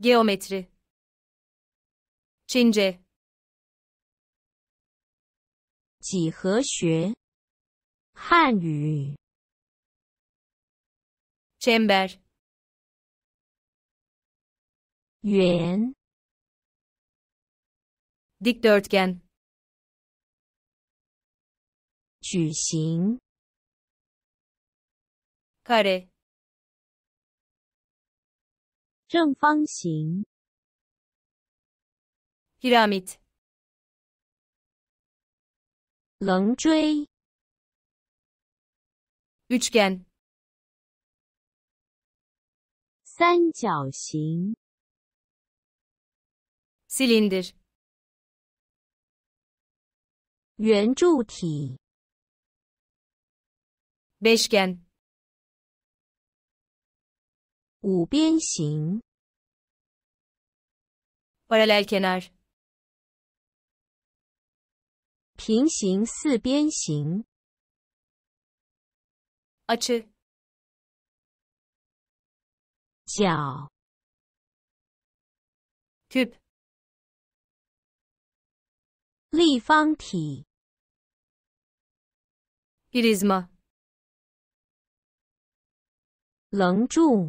Geometri Çince 几何学，汉语。Çember 圆，Dikdörtgen 矩形，Kare 正方形，yiramit，棱锥，üçgen，三角形，silindir，圆柱体，beşgen。五边形，paralel kenar，平行四边形，açı，角，top，立方体，irism, 棱柱。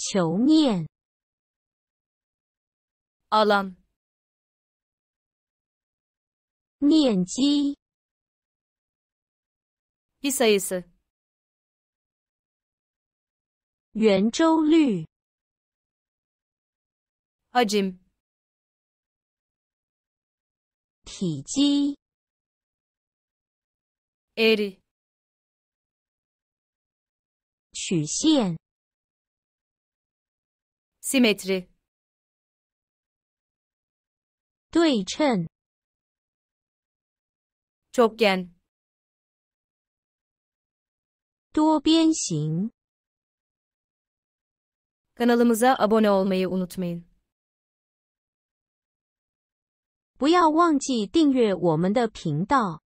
球面，alan。面积，意思意思。圆周率，ajim。体积，eri。曲线。simetri 对称 çokgen 多边形 Kanalımıza abone olmayı unutmayın. 不要忘记订阅我们的频道。